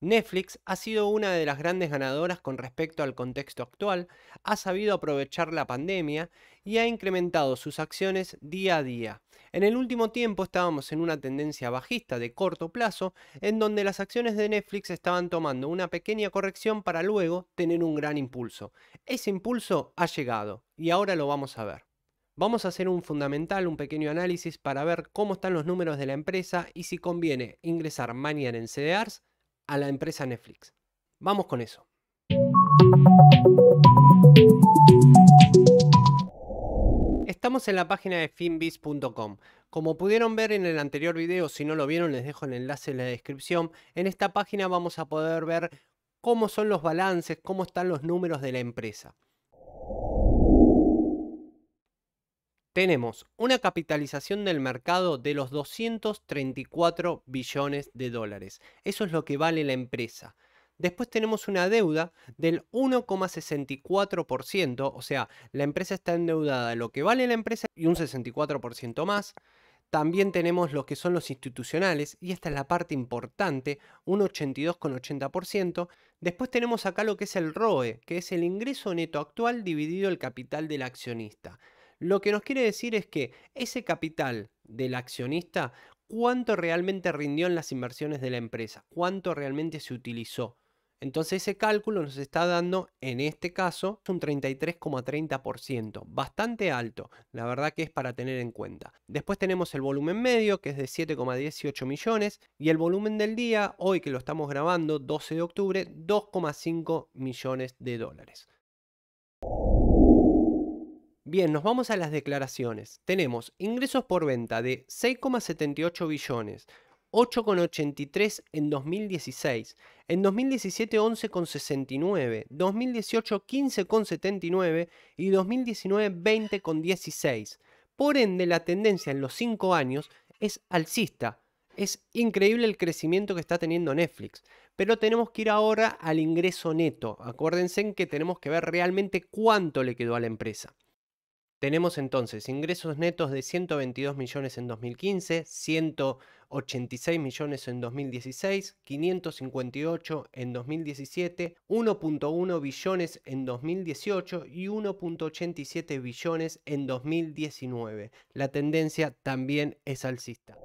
Netflix ha sido una de las grandes ganadoras con respecto al contexto actual, ha sabido aprovechar la pandemia y ha incrementado sus acciones día a día. En el último tiempo estábamos en una tendencia bajista de corto plazo, en donde las acciones de Netflix estaban tomando una pequeña corrección para luego tener un gran impulso. Ese impulso ha llegado y ahora lo vamos a ver. Vamos a hacer un fundamental, un pequeño análisis para ver cómo están los números de la empresa y si conviene ingresar mañana en CDRs a la empresa Netflix. Vamos con eso. Estamos en la página de finbiz.com. Como pudieron ver en el anterior video, si no lo vieron les dejo el enlace en la descripción. En esta página vamos a poder ver cómo son los balances, cómo están los números de la empresa. tenemos una capitalización del mercado de los 234 billones de dólares. Eso es lo que vale la empresa. Después tenemos una deuda del 1,64%, o sea, la empresa está endeudada lo que vale la empresa y un 64% más. También tenemos lo que son los institucionales, y esta es la parte importante, un 82,80%. Después tenemos acá lo que es el ROE, que es el ingreso neto actual dividido el capital del accionista. Lo que nos quiere decir es que ese capital del accionista, cuánto realmente rindió en las inversiones de la empresa, cuánto realmente se utilizó. Entonces ese cálculo nos está dando, en este caso, un 33,30%, bastante alto, la verdad que es para tener en cuenta. Después tenemos el volumen medio, que es de 7,18 millones, y el volumen del día, hoy que lo estamos grabando, 12 de octubre, 2,5 millones de dólares. Bien, nos vamos a las declaraciones. Tenemos ingresos por venta de 6,78 billones, 8,83 en 2016, en 2017 11,69, 2018 15,79 y 2019 20,16. Por ende, la tendencia en los 5 años es alcista. Es increíble el crecimiento que está teniendo Netflix. Pero tenemos que ir ahora al ingreso neto. Acuérdense que tenemos que ver realmente cuánto le quedó a la empresa. Tenemos entonces ingresos netos de 122 millones en 2015, 186 millones en 2016, 558 en 2017, 1.1 billones en 2018 y 1.87 billones en 2019. La tendencia también es alcista.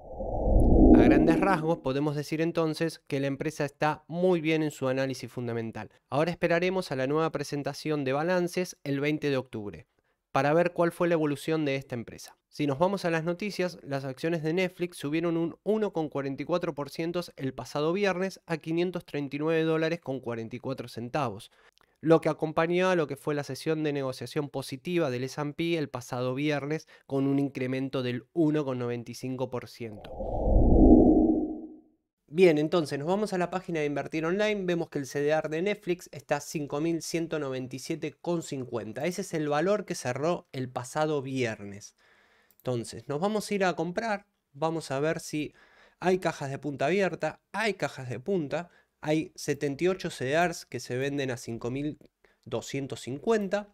A grandes rasgos podemos decir entonces que la empresa está muy bien en su análisis fundamental. Ahora esperaremos a la nueva presentación de balances el 20 de octubre para ver cuál fue la evolución de esta empresa. Si nos vamos a las noticias, las acciones de Netflix subieron un 1,44% el pasado viernes a 539 dólares con 44 centavos, lo que acompañó a lo que fue la sesión de negociación positiva del S&P el pasado viernes con un incremento del 1,95%. Bien, entonces nos vamos a la página de Invertir Online, vemos que el CDR de Netflix está 5.197,50. Ese es el valor que cerró el pasado viernes. Entonces, nos vamos a ir a comprar, vamos a ver si hay cajas de punta abierta, hay cajas de punta, hay 78 CDRs que se venden a 5.250.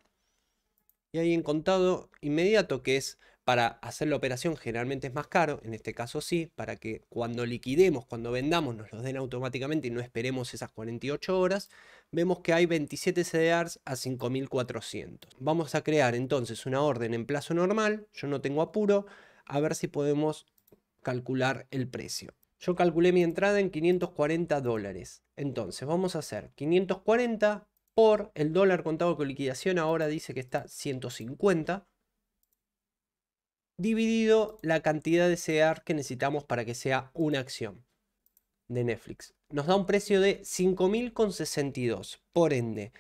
Y ahí en contado inmediato que es para hacer la operación generalmente es más caro, en este caso sí, para que cuando liquidemos, cuando vendamos, nos los den automáticamente y no esperemos esas 48 horas, vemos que hay 27 CDRs a 5400. Vamos a crear entonces una orden en plazo normal, yo no tengo apuro, a ver si podemos calcular el precio. Yo calculé mi entrada en 540 dólares. Entonces vamos a hacer 540 por el dólar contado con liquidación. Ahora dice que está 150 dividido la cantidad de CDR que necesitamos para que sea una acción de Netflix. Nos da un precio de 5.062. Por ende,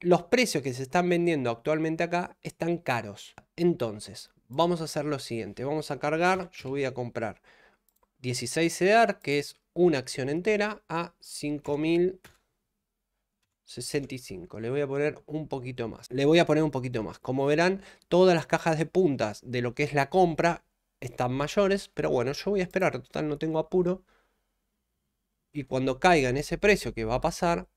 los precios que se están vendiendo actualmente acá están caros. Entonces, vamos a hacer lo siguiente. Vamos a cargar, yo voy a comprar 16 CDR, que es una acción entera, a 5.000 65. Le voy a poner un poquito más. Le voy a poner un poquito más. Como verán, todas las cajas de puntas de lo que es la compra están mayores. Pero bueno, yo voy a esperar. Total, no tengo apuro. Y cuando caiga en ese precio que va a pasar,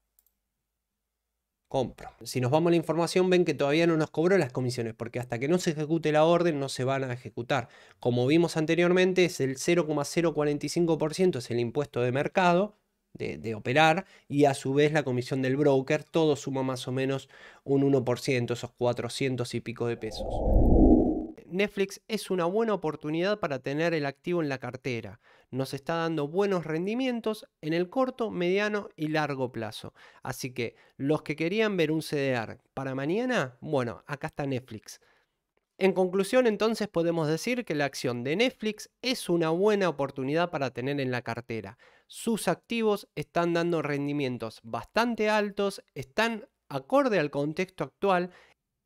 compro. Si nos vamos a la información, ven que todavía no nos cobró las comisiones, porque hasta que no se ejecute la orden no se van a ejecutar. Como vimos anteriormente, es el 0,045%, es el impuesto de mercado de, operar y a su vez la comisión del broker, todo suma más o menos un 1%, esos 400 y pico de pesos. Netflix es una buena oportunidad para tener el activo en la cartera. Nos está dando buenos rendimientos en el corto, mediano y largo plazo. Así que los que querían ver un CDR para mañana, bueno, acá está Netflix. En conclusión, entonces podemos decir que la acción de Netflix es una buena oportunidad para tener en la cartera. Sus activos están dando rendimientos bastante altos, están acorde al contexto actual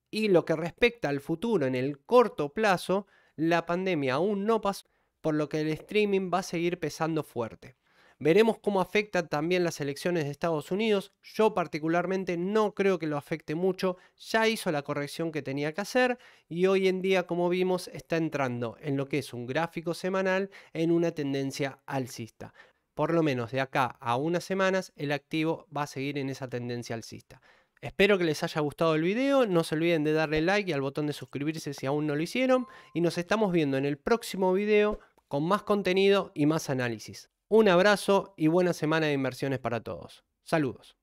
y lo que respecta al futuro en el corto plazo, la pandemia aún no pasó, por lo que el streaming va a seguir pesando fuerte. Veremos cómo afecta también las elecciones de Estados Unidos. Yo particularmente no creo que lo afecte mucho. Ya hizo la corrección que tenía que hacer y hoy en día, como vimos, está entrando en lo que es un gráfico semanal en una tendencia alcista. Por lo menos de acá a unas semanas el activo va a seguir en esa tendencia alcista. Espero que les haya gustado el video, no se olviden de darle like y al botón de suscribirse si aún no lo hicieron y nos estamos viendo en el próximo video con más contenido y más análisis. Un abrazo y buena semana de inversiones para todos. Saludos.